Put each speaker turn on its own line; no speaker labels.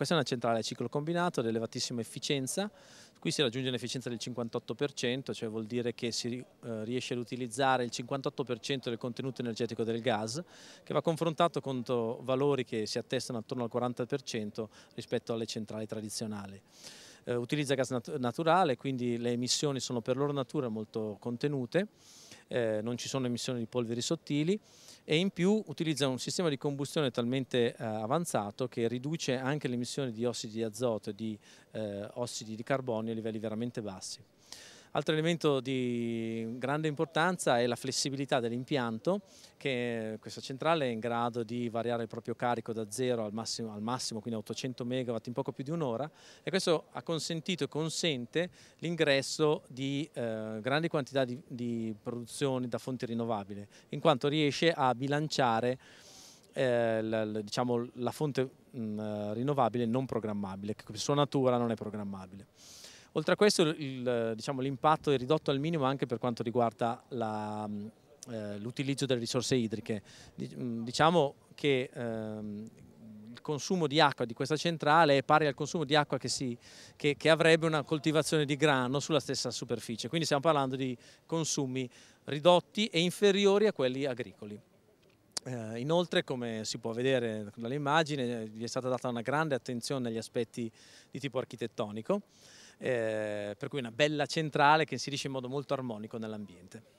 Questa è una centrale a ciclo combinato ad elevatissima efficienza, qui si raggiunge un'efficienza del 58%, cioè vuol dire che si eh, riesce ad utilizzare il 58% del contenuto energetico del gas, che va confrontato con valori che si attestano attorno al 40% rispetto alle centrali tradizionali eh, utilizza gas naturale, quindi le emissioni sono per loro natura molto contenute eh, non ci sono emissioni di polveri sottili e in più utilizza un sistema di combustione talmente eh, avanzato che riduce anche le emissioni di ossidi di azoto e di eh, ossidi di carbonio a livelli veramente bassi. Altro elemento di grande importanza è la flessibilità dell'impianto che questa centrale è in grado di variare il proprio carico da zero al massimo, al massimo quindi a 800 MW in poco più di un'ora e questo ha consentito e consente l'ingresso di eh, grandi quantità di, di produzioni da fonti rinnovabili in quanto riesce a bilanciare eh, la, la, diciamo, la fonte mh, rinnovabile non programmabile che per sua natura non è programmabile. Oltre a questo diciamo, l'impatto diciamo, è ridotto al minimo anche per quanto riguarda mm, eh, l'utilizzo eh, delle risorse idriche. Mm, diciamo che ehm, il consumo di acqua di questa centrale è pari al consumo di acqua che, si, che, che, avrebbe una coltivazione di grano sulla stessa superficie, quindi stiamo parlando di consumi ridotti e inferiori a quelli agricoli. Eh, inoltre, come si può vedere dall'immagine, vi eh, è stata data una grande attenzione agli aspetti di tipo architettonico, eh, per cui una bella centrale che inserisce in modo molto armonico nell'ambiente.